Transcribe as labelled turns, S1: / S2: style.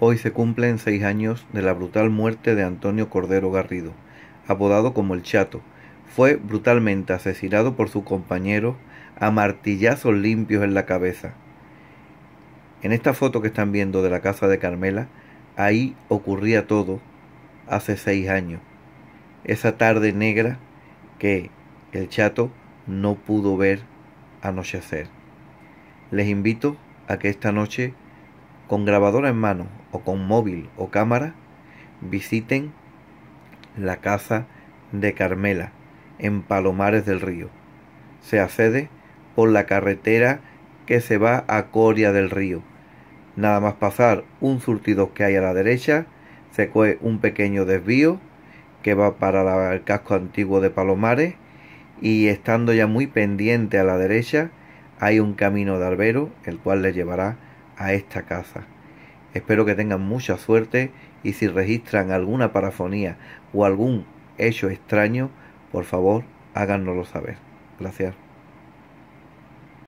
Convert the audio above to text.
S1: Hoy se cumplen seis años de la brutal muerte de Antonio Cordero Garrido, apodado como el Chato. Fue brutalmente asesinado por su compañero a martillazos limpios en la cabeza. En esta foto que están viendo de la casa de Carmela, ahí ocurría todo hace seis años. Esa tarde negra que el chato no pudo ver anochecer. Les invito a que esta noche con grabadora en mano o con móvil o cámara, visiten la casa de Carmela en Palomares del Río. Se accede por la carretera que se va a Coria del Río. Nada más pasar un surtido que hay a la derecha, se cue un pequeño desvío que va para el casco antiguo de Palomares y estando ya muy pendiente a la derecha hay un camino de albero el cual le llevará a esta casa. Espero que tengan mucha suerte y si registran alguna parafonía o algún hecho extraño, por favor háganoslo saber. Gracias.